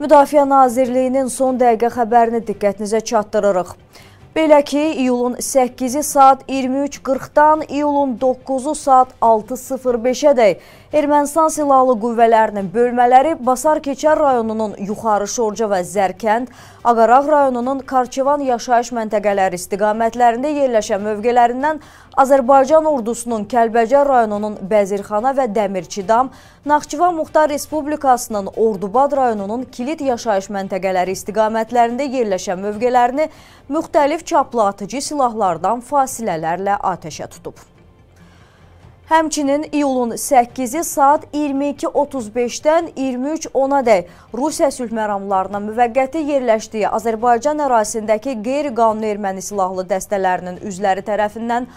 Müdafiə Nazirliyinin son dəqiqə xəbərini diqqətinizə çatdırırıq. Belə ki, iyulun 8-i saat 23.40-dan iyulun 9-u saat 6.05-ə dək Ermənistan silahlı qüvvələrinin bölmələri Basar Keçər rayonunun Yuxarı Şorca və Zərkənd, Aqaraq rayonunun Karçıvan yaşayış məntəqələri istiqamətlərində yerləşən mövqələrindən Azərbaycan ordusunun Kəlbəcər rayonunun Bəzirxana və Dəmirçidam, Naxçıvan Muxtar Respublikasının Ordubad rayonunun Kilit yaşayış məntəqələri istiqamətlərində yerləşən mövqələrini müxtəlif çaplı atıcı silahlardan fasilələrlə atəşə tutub. Həmçinin iyulun 8-i saat 22.35-dən 23.10-a dək Rusiya sülh məramlarına müvəqqəti yerləşdiyi Azərbaycan ərazisindəki qeyri-qanun erməni silahlı dəstələrinin üzvləri tərəfindən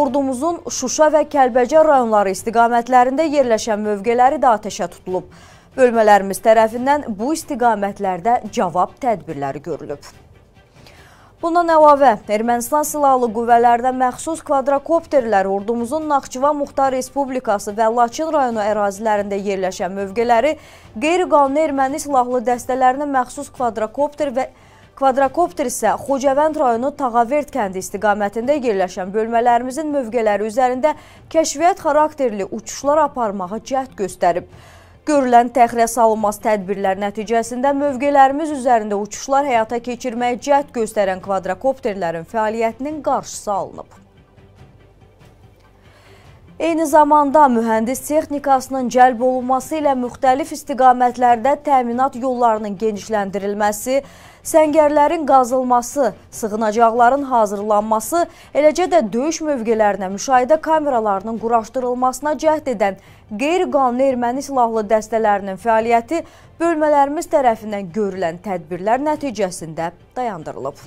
ordumuzun Şuşa və Kəlbəcər rayonları istiqamətlərində yerləşən mövqeləri də ateşə tutulub. Bölmələrimiz tərəfindən bu istiqamətlərdə cavab tədbirləri görülüb. Bundan əlavə, Ermənistan silahlı qüvvələrdə məxsus kvadrakopterlər ordumuzun Naxçıvan Muxtar Respublikası və Laçın rayonu ərazilərində yerləşən mövqeləri qeyri-qanuni erməni silahlı dəstələrinə məxsus kvadrakopter və Kvadrakopter isə Xocavənd rayonu Tağavert kəndi istiqamətində yerləşən bölmələrimizin mövqeləri üzərində kəşfiyyat xarakterli uçuşlar aparmağa cəhd göstərib. Görülən təxirə salınmaz tədbirlər nəticəsində mövqelərimiz üzərində uçuşlar həyata keçirməyə cəhd göstərən kvadrakopterlərin fəaliyyətinin qarşısı alınıb. Eyni zamanda mühəndis texnikasının cəlb olunması ilə müxtəlif istiqamətlərdə təminat yollarının genişləndirilməsi, səngərlərin qazılması, sığınacaqların hazırlanması, eləcə də döyüş mövqələrinə müşahidə kameralarının quraşdırılmasına cəhd edən qeyri-qanuni erməni silahlı dəstələrinin fəaliyyəti bölmələrimiz tərəfindən görülən tədbirlər nəticəsində dayandırılıb.